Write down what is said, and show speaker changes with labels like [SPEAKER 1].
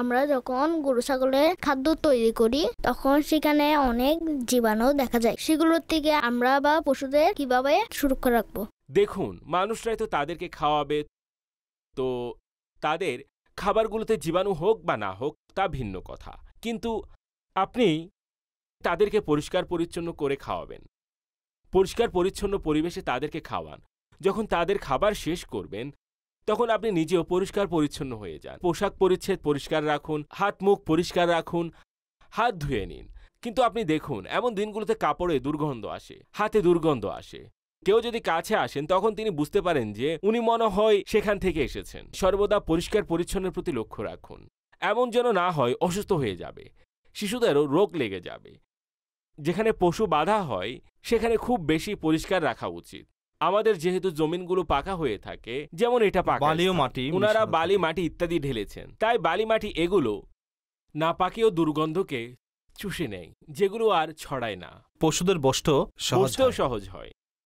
[SPEAKER 1] আমরা যখন গরু ছাগলের খাদ্য তৈরি করি তখন সেখানে অনেক জীবাণু দেখা যায় সেগুলোর থেকে আমরা বা পশুদের কিভাবে সুরক্ষা রাখবো
[SPEAKER 2] দেখুন মানুষরাই তো তাদেরকে খাওয়াবে তো তাদের খাবারগুলোতে জীবাণু হোক বা না হোক তা ভিন্ন কথা কিন্তু আপনি তাদেরকে পরিষ্কার পরিচ্ছন্ন করে খাওয়াবেন পরিষ্কার পরিচ্ছন্ন পরিবেশে তাদেরকে খাওয়ান যখন তাদের খাবার শেষ করবেন তখন আপনি নিজেও পরিষ্কার পরিচ্ছন্ন হয়ে যান পোশাক পরিচ্ছেদ পরিষ্কার রাখুন হাত মুখ পরিষ্কার রাখুন হাত ধুয়ে নিন কিন্তু আপনি দেখুন এমন দিনগুলোতে কাপড়ে দুর্গন্ধ আসে হাতে দুর্গন্ধ আসে কেউ যদি কাছে আসেন তখন তিনি বুঝতে পারেন যে উনি মনে হয় সেখান থেকে এসেছেন সর্বদা পরিষ্কার পরিচ্ছন্নের প্রতি লক্ষ্য রাখুন এমন যেন না হয় অসুস্থ হয়ে যাবে শিশুদেরও রোগ লেগে যাবে যেখানে পশু বাধা হয় সেখানে খুব বেশি পরিষ্কার রাখা উচিত আমাদের যেহেতু জমিনগুলো পাকা হয়ে থাকে যেমন এটা পাকা বালিও মাটি ওনারা বালি মাটি ইত্যাদি ঢেলেছেন তাই বালি মাটি এগুলো না পাকেও দুর্গন্ধকে চুষে নেয় যেগুলো আর ছড়ায় না পশুদের বস্ত সহজ সহজ হয়